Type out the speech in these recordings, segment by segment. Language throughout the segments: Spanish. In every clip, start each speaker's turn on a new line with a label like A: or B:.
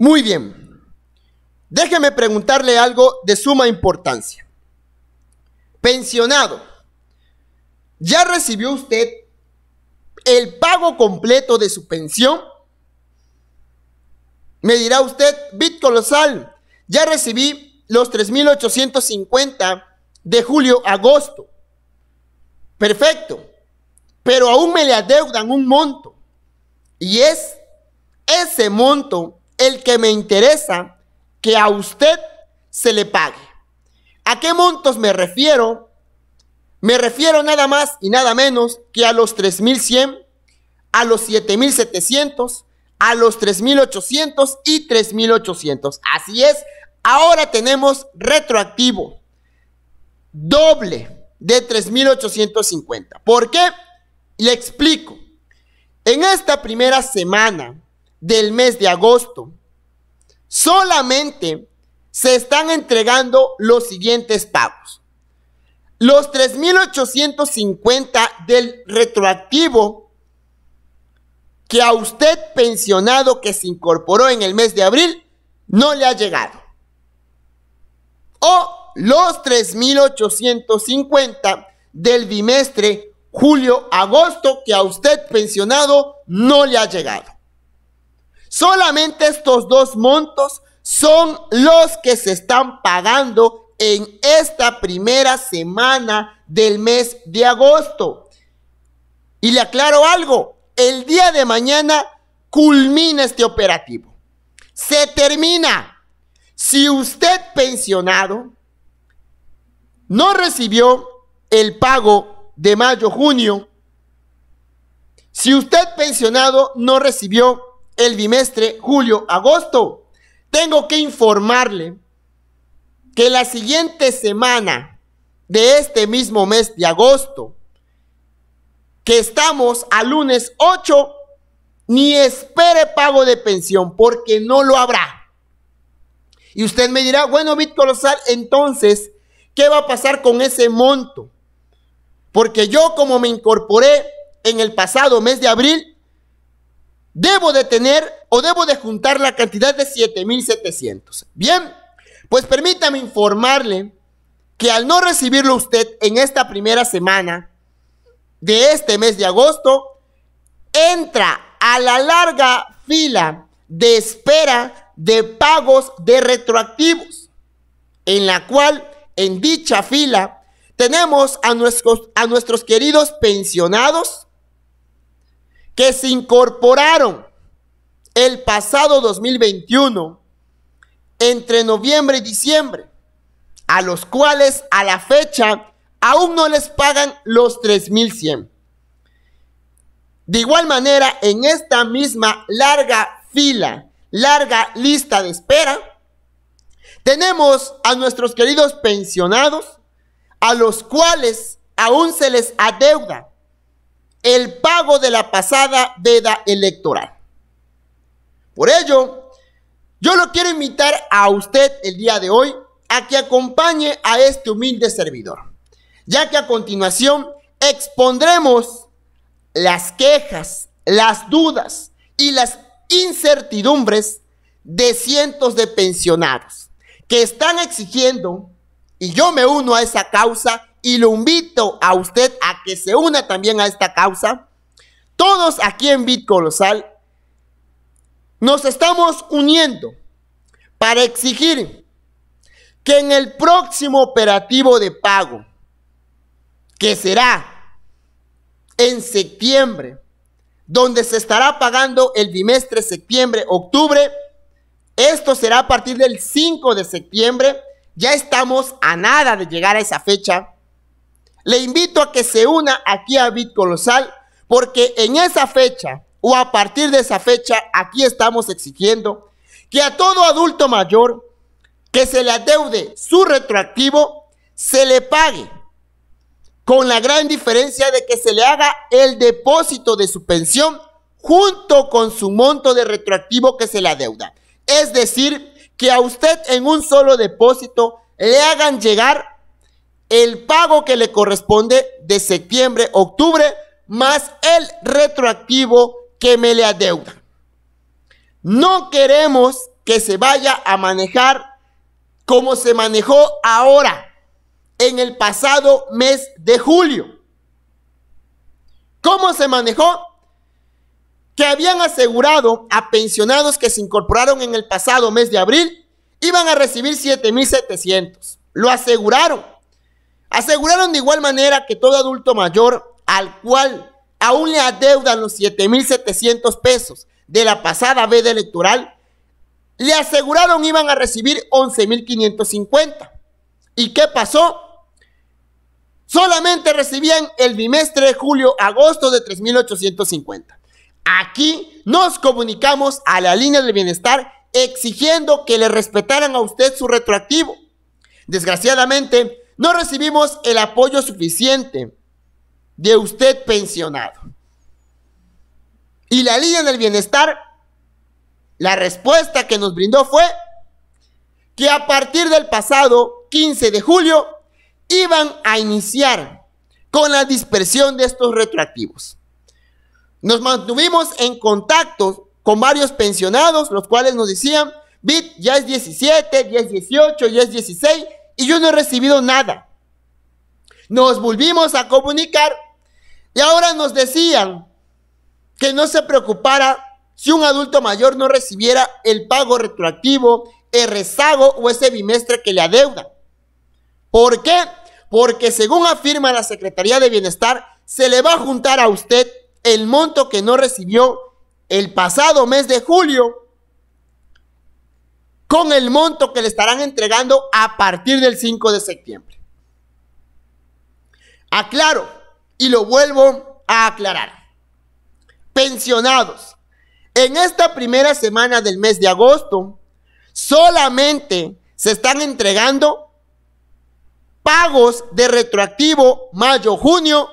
A: Muy bien. Déjeme preguntarle algo de suma importancia. Pensionado, ¿ya recibió usted el pago completo de su pensión? Me dirá usted, Bit Colosal, ya recibí los 3.850 de julio agosto. Perfecto. Pero aún me le adeudan un monto. Y es ese monto el que me interesa que a usted se le pague. ¿A qué montos me refiero? Me refiero nada más y nada menos que a los 3.100, a los 7.700, a los 3.800 y 3.800. Así es, ahora tenemos retroactivo doble de 3.850. ¿Por qué? Le explico. En esta primera semana del mes de agosto, solamente se están entregando los siguientes pagos. Los 3.850 del retroactivo que a usted pensionado que se incorporó en el mes de abril no le ha llegado. O los 3.850 del bimestre julio-agosto que a usted pensionado no le ha llegado. Solamente estos dos montos son los que se están pagando en esta primera semana del mes de agosto. Y le aclaro algo, el día de mañana culmina este operativo. Se termina. Si usted pensionado no recibió el pago de mayo-junio, si usted pensionado no recibió el bimestre julio-agosto. Tengo que informarle que la siguiente semana de este mismo mes de agosto, que estamos a lunes 8, ni espere pago de pensión porque no lo habrá. Y usted me dirá, bueno, Víctor Colosal, entonces, ¿qué va a pasar con ese monto? Porque yo como me incorporé en el pasado mes de abril, debo de tener o debo de juntar la cantidad de 7.700. Bien, pues permítame informarle que al no recibirlo usted en esta primera semana de este mes de agosto, entra a la larga fila de espera de pagos de retroactivos, en la cual en dicha fila tenemos a nuestros, a nuestros queridos pensionados, que se incorporaron el pasado 2021 entre noviembre y diciembre, a los cuales a la fecha aún no les pagan los 3.100. De igual manera, en esta misma larga fila, larga lista de espera, tenemos a nuestros queridos pensionados, a los cuales aún se les adeuda el pago de la pasada veda electoral. Por ello, yo lo quiero invitar a usted el día de hoy a que acompañe a este humilde servidor, ya que a continuación expondremos las quejas, las dudas y las incertidumbres de cientos de pensionados que están exigiendo, y yo me uno a esa causa, y lo invito a usted a que se una también a esta causa. Todos aquí en BitColosal nos estamos uniendo para exigir que en el próximo operativo de pago, que será en septiembre, donde se estará pagando el bimestre septiembre-octubre, esto será a partir del 5 de septiembre, ya estamos a nada de llegar a esa fecha. Le invito a que se una aquí a Colosal, porque en esa fecha o a partir de esa fecha aquí estamos exigiendo que a todo adulto mayor que se le adeude su retroactivo se le pague con la gran diferencia de que se le haga el depósito de su pensión junto con su monto de retroactivo que se le adeuda. Es decir, que a usted en un solo depósito le hagan llegar el pago que le corresponde de septiembre, octubre, más el retroactivo que me le adeuda. No queremos que se vaya a manejar como se manejó ahora, en el pasado mes de julio. ¿Cómo se manejó? Que habían asegurado a pensionados que se incorporaron en el pasado mes de abril, iban a recibir 7.700. Lo aseguraron. Aseguraron de igual manera que todo adulto mayor al cual aún le adeudan los 7.700 pesos de la pasada veda electoral, le aseguraron iban a recibir 11.550. ¿Y qué pasó? Solamente recibían el bimestre de julio-agosto de 3.850. Aquí nos comunicamos a la línea del bienestar exigiendo que le respetaran a usted su retroactivo. Desgraciadamente, no recibimos el apoyo suficiente de usted pensionado. Y la línea del bienestar, la respuesta que nos brindó fue que a partir del pasado 15 de julio iban a iniciar con la dispersión de estos retroactivos. Nos mantuvimos en contacto con varios pensionados, los cuales nos decían, BIT ya es 17, ya es 18, ya es 16, y yo no he recibido nada. Nos volvimos a comunicar y ahora nos decían que no se preocupara si un adulto mayor no recibiera el pago retroactivo, el rezago o ese bimestre que le adeuda. ¿Por qué? Porque según afirma la Secretaría de Bienestar, se le va a juntar a usted el monto que no recibió el pasado mes de julio con el monto que le estarán entregando a partir del 5 de septiembre. Aclaro y lo vuelvo a aclarar. Pensionados, en esta primera semana del mes de agosto, solamente se están entregando pagos de retroactivo mayo-junio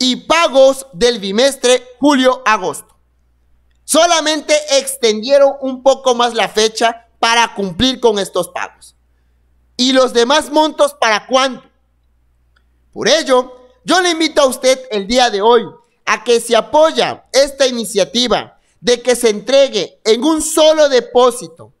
A: y pagos del bimestre julio-agosto. Solamente extendieron un poco más la fecha para cumplir con estos pagos. ¿Y los demás montos para cuánto? Por ello, yo le invito a usted el día de hoy a que se apoya esta iniciativa de que se entregue en un solo depósito,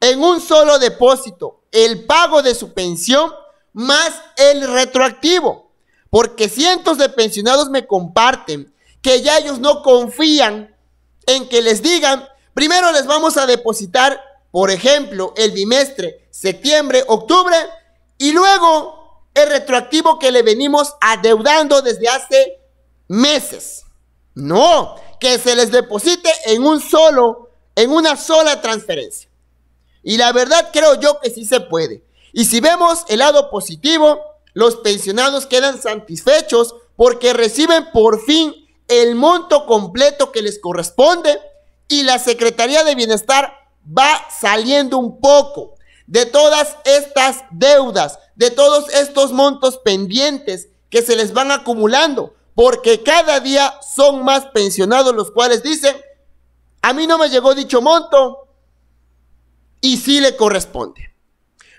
A: en un solo depósito, el pago de su pensión más el retroactivo. Porque cientos de pensionados me comparten que ya ellos no confían en que les digan, primero les vamos a depositar por ejemplo, el bimestre septiembre-octubre, y luego el retroactivo que le venimos adeudando desde hace meses. No, que se les deposite en un solo, en una sola transferencia. Y la verdad creo yo que sí se puede. Y si vemos el lado positivo, los pensionados quedan satisfechos porque reciben por fin el monto completo que les corresponde y la Secretaría de Bienestar va saliendo un poco de todas estas deudas, de todos estos montos pendientes que se les van acumulando, porque cada día son más pensionados los cuales dicen, a mí no me llegó dicho monto y sí le corresponde.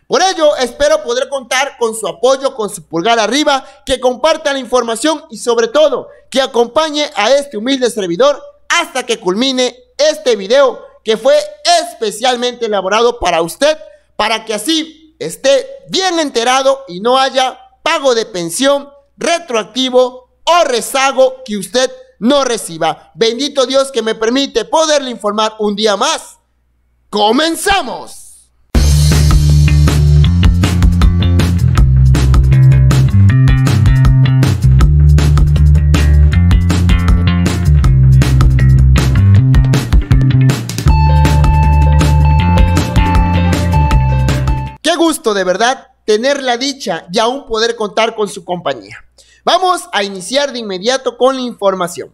A: Por ello, espero poder contar con su apoyo, con su pulgar arriba, que comparta la información y sobre todo que acompañe a este humilde servidor hasta que culmine este video que fue especialmente elaborado para usted, para que así esté bien enterado y no haya pago de pensión retroactivo o rezago que usted no reciba. Bendito Dios que me permite poderle informar un día más. ¡Comenzamos! de verdad tener la dicha y aún poder contar con su compañía. Vamos a iniciar de inmediato con la información.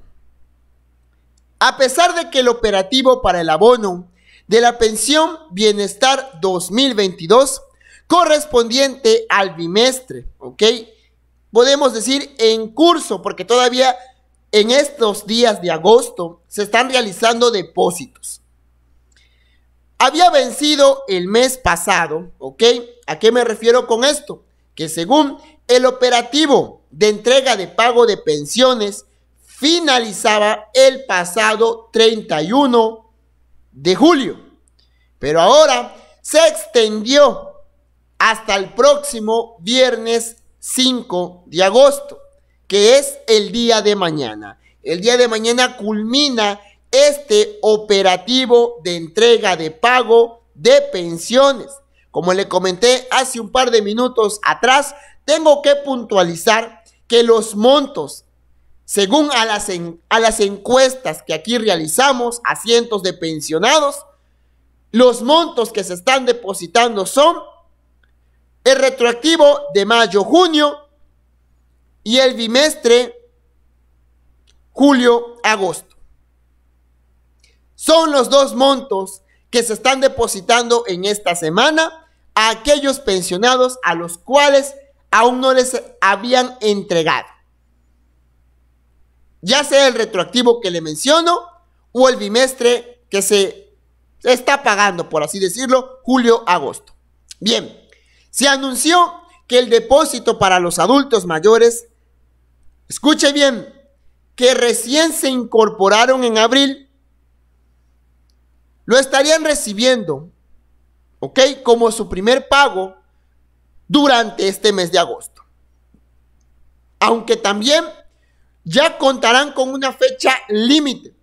A: A pesar de que el operativo para el abono de la pensión Bienestar 2022 correspondiente al bimestre, ¿ok? Podemos decir en curso, porque todavía en estos días de agosto se están realizando depósitos. Había vencido el mes pasado, ¿ok? ¿A qué me refiero con esto? Que según el operativo de entrega de pago de pensiones finalizaba el pasado 31 de julio, pero ahora se extendió hasta el próximo viernes 5 de agosto, que es el día de mañana. El día de mañana culmina este operativo de entrega de pago de pensiones. Como le comenté hace un par de minutos atrás, tengo que puntualizar que los montos, según a las, a las encuestas que aquí realizamos a cientos de pensionados, los montos que se están depositando son el retroactivo de mayo-junio y el bimestre julio-agosto. Son los dos montos que se están depositando en esta semana a aquellos pensionados a los cuales aún no les habían entregado. Ya sea el retroactivo que le menciono o el bimestre que se está pagando, por así decirlo, julio-agosto. Bien, se anunció que el depósito para los adultos mayores, escuche bien, que recién se incorporaron en abril, lo estarían recibiendo como su primer pago durante este mes de agosto. Aunque también ya contarán con una fecha límite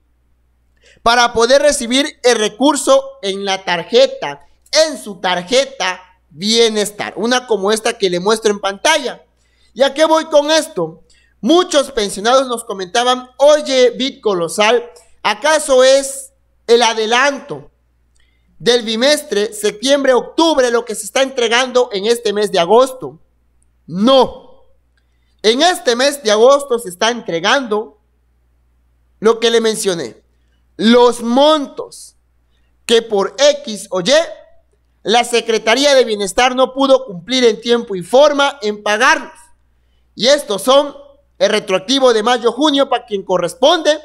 A: para poder recibir el recurso en la tarjeta, en su tarjeta bienestar, una como esta que le muestro en pantalla. ¿Y a qué voy con esto? Muchos pensionados nos comentaban, oye, Bit Colosal, ¿acaso es el adelanto del bimestre, septiembre, octubre, lo que se está entregando en este mes de agosto. No. En este mes de agosto se está entregando lo que le mencioné. Los montos que por X o Y la Secretaría de Bienestar no pudo cumplir en tiempo y forma en pagarlos. Y estos son el retroactivo de mayo-junio para quien corresponde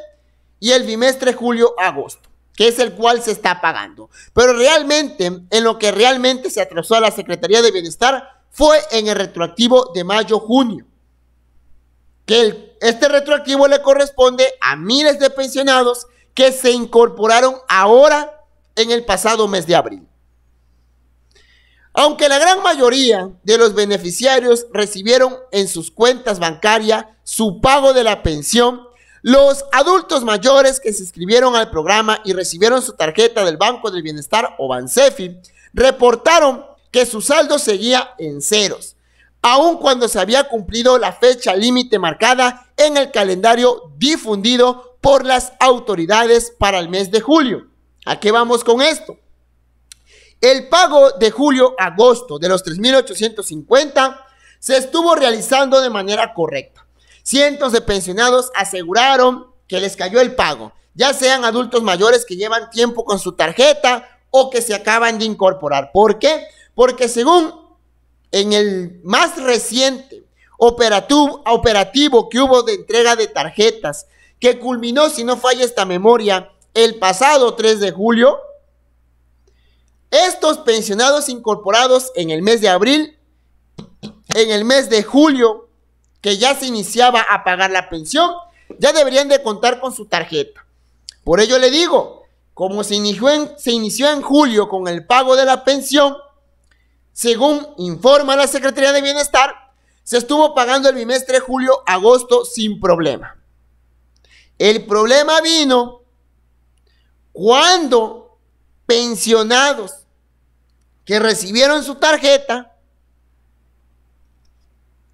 A: y el bimestre julio-agosto que es el cual se está pagando. Pero realmente, en lo que realmente se atrasó a la Secretaría de Bienestar fue en el retroactivo de mayo-junio, que este retroactivo le corresponde a miles de pensionados que se incorporaron ahora en el pasado mes de abril. Aunque la gran mayoría de los beneficiarios recibieron en sus cuentas bancarias su pago de la pensión los adultos mayores que se inscribieron al programa y recibieron su tarjeta del Banco del Bienestar o Bansefi reportaron que su saldo seguía en ceros, aun cuando se había cumplido la fecha límite marcada en el calendario difundido por las autoridades para el mes de julio. ¿A qué vamos con esto? El pago de julio-agosto de los 3.850 se estuvo realizando de manera correcta Cientos de pensionados aseguraron que les cayó el pago, ya sean adultos mayores que llevan tiempo con su tarjeta o que se acaban de incorporar. ¿Por qué? Porque según en el más reciente operativo, que hubo de entrega de tarjetas, que culminó, si no falla esta memoria, el pasado 3 de julio, estos pensionados incorporados en el mes de abril, en el mes de julio que ya se iniciaba a pagar la pensión, ya deberían de contar con su tarjeta. Por ello le digo, como se inició en, se inició en julio con el pago de la pensión, según informa la Secretaría de Bienestar, se estuvo pagando el bimestre julio-agosto sin problema. El problema vino cuando pensionados que recibieron su tarjeta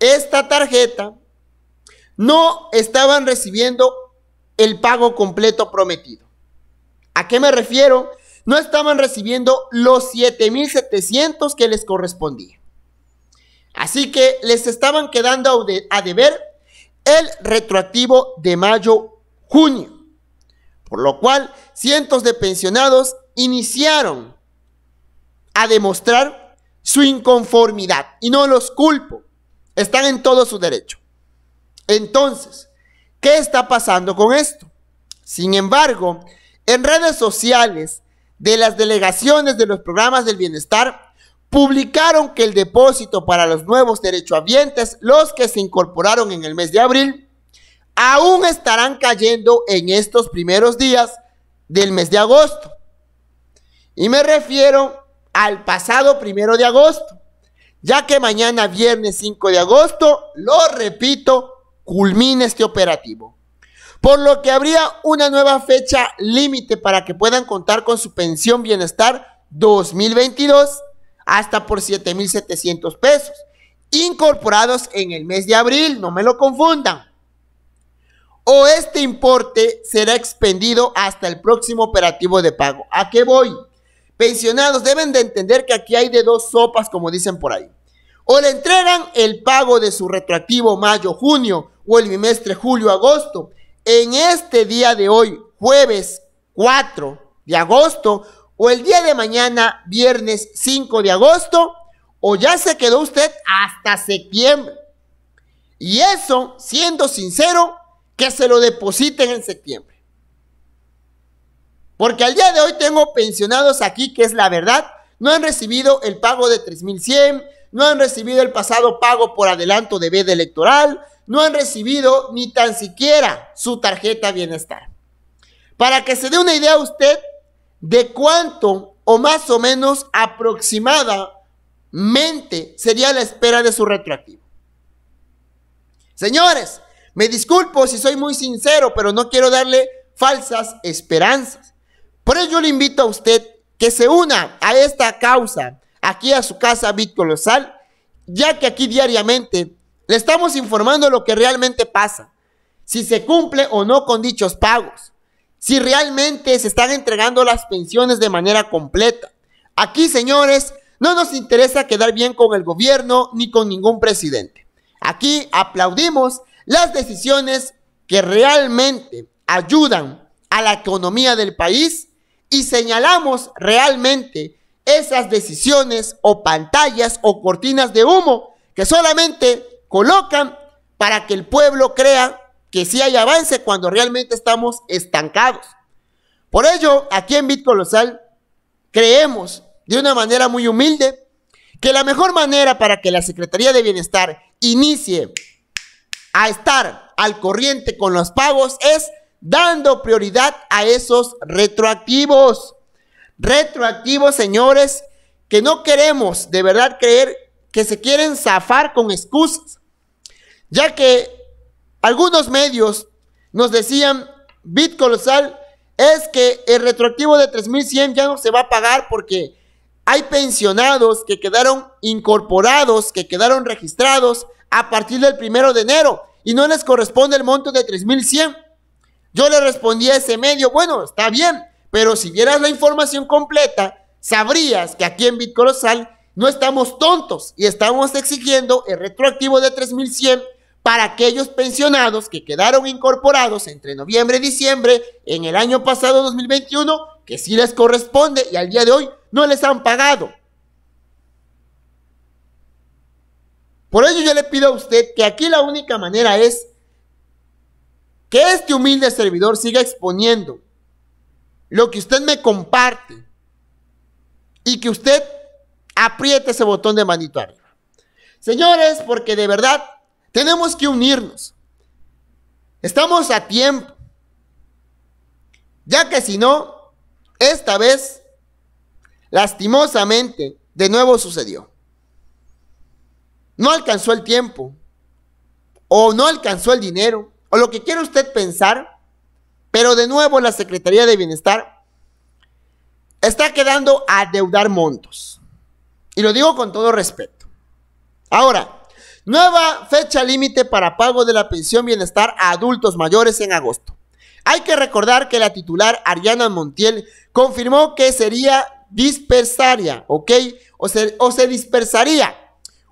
A: esta tarjeta no estaban recibiendo el pago completo prometido. ¿A qué me refiero? No estaban recibiendo los 7.700 que les correspondía. Así que les estaban quedando a deber el retroactivo de mayo-junio. Por lo cual, cientos de pensionados iniciaron a demostrar su inconformidad. Y no los culpo. Están en todo su derecho. Entonces, ¿qué está pasando con esto? Sin embargo, en redes sociales de las delegaciones de los programas del bienestar, publicaron que el depósito para los nuevos derechohabientes, los que se incorporaron en el mes de abril, aún estarán cayendo en estos primeros días del mes de agosto. Y me refiero al pasado primero de agosto ya que mañana viernes 5 de agosto, lo repito, culmina este operativo. Por lo que habría una nueva fecha límite para que puedan contar con su pensión bienestar 2022 hasta por 7.700 pesos, incorporados en el mes de abril, no me lo confundan. O este importe será expendido hasta el próximo operativo de pago. ¿A qué voy? deben de entender que aquí hay de dos sopas, como dicen por ahí. O le entregan el pago de su retroactivo mayo-junio o el bimestre julio-agosto. En este día de hoy, jueves 4 de agosto, o el día de mañana, viernes 5 de agosto, o ya se quedó usted hasta septiembre. Y eso, siendo sincero, que se lo depositen en septiembre. Porque al día de hoy tengo pensionados aquí, que es la verdad, no han recibido el pago de 3.100, no han recibido el pasado pago por adelanto de veda electoral, no han recibido ni tan siquiera su tarjeta bienestar. Para que se dé una idea usted de cuánto o más o menos aproximadamente sería la espera de su retroactivo. Señores, me disculpo si soy muy sincero, pero no quiero darle falsas esperanzas. Por eso yo le invito a usted que se una a esta causa aquí a su casa Colosal, ya que aquí diariamente le estamos informando lo que realmente pasa, si se cumple o no con dichos pagos, si realmente se están entregando las pensiones de manera completa. Aquí, señores, no nos interesa quedar bien con el gobierno ni con ningún presidente. Aquí aplaudimos las decisiones que realmente ayudan a la economía del país y señalamos realmente esas decisiones o pantallas o cortinas de humo que solamente colocan para que el pueblo crea que sí hay avance cuando realmente estamos estancados. Por ello, aquí en BitColosal creemos de una manera muy humilde que la mejor manera para que la Secretaría de Bienestar inicie a estar al corriente con los pagos es dando prioridad a esos retroactivos. Retroactivos, señores, que no queremos de verdad creer que se quieren zafar con excusas, ya que algunos medios nos decían, Bit Colosal, es que el retroactivo de 3.100 ya no se va a pagar porque hay pensionados que quedaron incorporados, que quedaron registrados a partir del primero de enero y no les corresponde el monto de 3.100. Yo le respondí a ese medio, bueno, está bien, pero si vieras la información completa, sabrías que aquí en Bitcolosal no estamos tontos y estamos exigiendo el retroactivo de 3100 para aquellos pensionados que quedaron incorporados entre noviembre y diciembre en el año pasado 2021, que sí les corresponde y al día de hoy no les han pagado. Por ello yo le pido a usted que aquí la única manera es que este humilde servidor siga exponiendo lo que usted me comparte y que usted apriete ese botón de manito arriba. Señores, porque de verdad tenemos que unirnos. Estamos a tiempo. Ya que si no, esta vez, lastimosamente, de nuevo sucedió. No alcanzó el tiempo. O no alcanzó el dinero o lo que quiera usted pensar, pero de nuevo la Secretaría de Bienestar está quedando a deudar montos. Y lo digo con todo respeto. Ahora, nueva fecha límite para pago de la pensión bienestar a adultos mayores en agosto. Hay que recordar que la titular Ariana Montiel confirmó que sería dispersaria, ¿ok? O o se dispersaría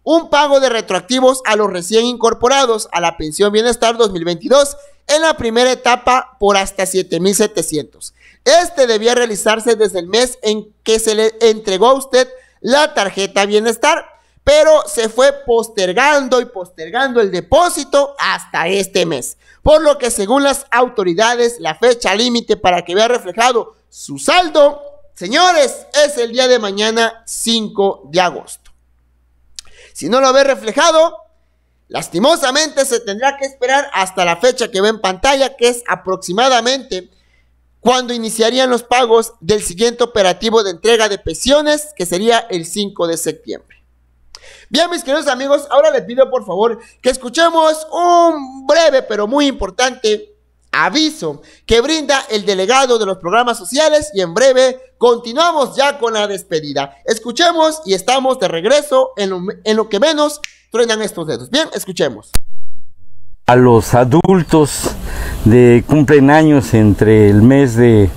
A: un pago de retroactivos a los recién incorporados a la pensión bienestar 2022 en la primera etapa por hasta 7.700. Este debía realizarse desde el mes en que se le entregó a usted la tarjeta bienestar, pero se fue postergando y postergando el depósito hasta este mes. Por lo que según las autoridades, la fecha límite para que vea reflejado su saldo, señores, es el día de mañana 5 de agosto. Si no lo ve reflejado, lastimosamente se tendrá que esperar hasta la fecha que ve en pantalla, que es aproximadamente cuando iniciarían los pagos del siguiente operativo de entrega de pensiones, que sería el 5 de septiembre. Bien, mis queridos amigos, ahora les pido por favor que escuchemos un breve pero muy importante aviso que brinda el delegado de los programas sociales y en breve continuamos ya con la despedida. Escuchemos y estamos de regreso en lo, que menos truenan estos dedos. Bien, escuchemos. A los adultos de cumplen años entre el mes de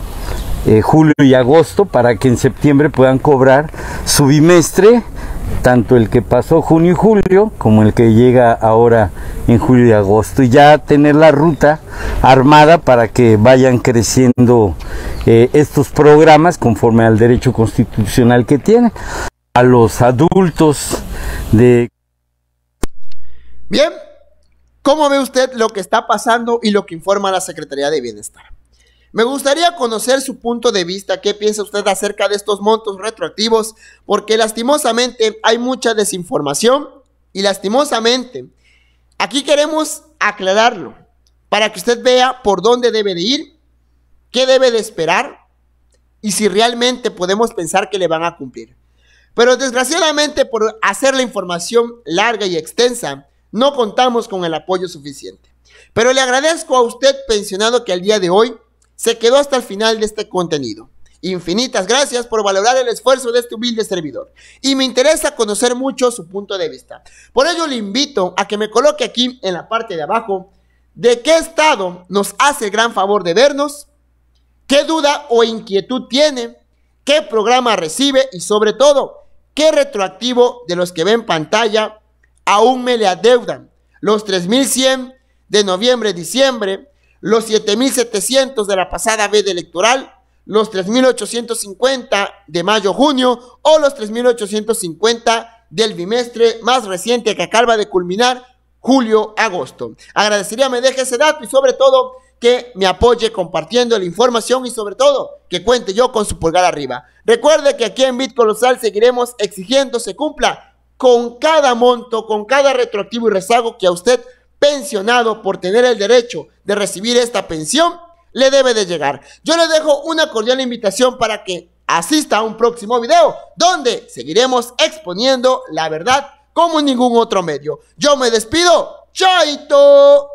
A: eh, julio y agosto para que en septiembre puedan cobrar su bimestre tanto el que pasó junio y julio como el que llega ahora en julio y agosto y ya tener la ruta armada para que vayan creciendo eh, estos programas conforme al derecho constitucional que tiene a los adultos de bien cómo ve usted lo que está pasando y lo que informa la Secretaría de Bienestar me gustaría conocer su punto de vista, qué piensa usted acerca de estos montos retroactivos, porque lastimosamente hay mucha desinformación y lastimosamente aquí queremos aclararlo para que usted vea por dónde debe de ir, qué debe de esperar y si realmente podemos pensar que le van a cumplir. Pero desgraciadamente por hacer la información larga y extensa, no contamos con el apoyo suficiente. Pero le agradezco a usted, pensionado, que al día de hoy se quedó hasta el final de este contenido. Infinitas gracias por valorar el esfuerzo de este humilde servidor. Y me interesa conocer mucho su punto de vista. Por ello le invito a que me coloque aquí en la parte de abajo de qué estado nos hace el gran favor de vernos, qué duda o inquietud tiene, qué programa recibe y sobre todo, qué retroactivo de los que ven pantalla aún me le adeudan. Los 3100 de noviembre, diciembre, los 7.700 de la pasada veda electoral, los 3.850 de mayo-junio o los 3.850 del bimestre más reciente que acaba de culminar julio-agosto. Agradecería me deje ese dato y sobre todo que me apoye compartiendo la información y sobre todo que cuente yo con su pulgar arriba. Recuerde que aquí en BitColosal seguiremos exigiendo se cumpla con cada monto, con cada retroactivo y rezago que a usted pensionado por tener el derecho de recibir esta pensión, le debe de llegar. Yo le dejo una cordial invitación para que asista a un próximo video donde seguiremos exponiendo la verdad como ningún otro medio. Yo me despido. Chaito.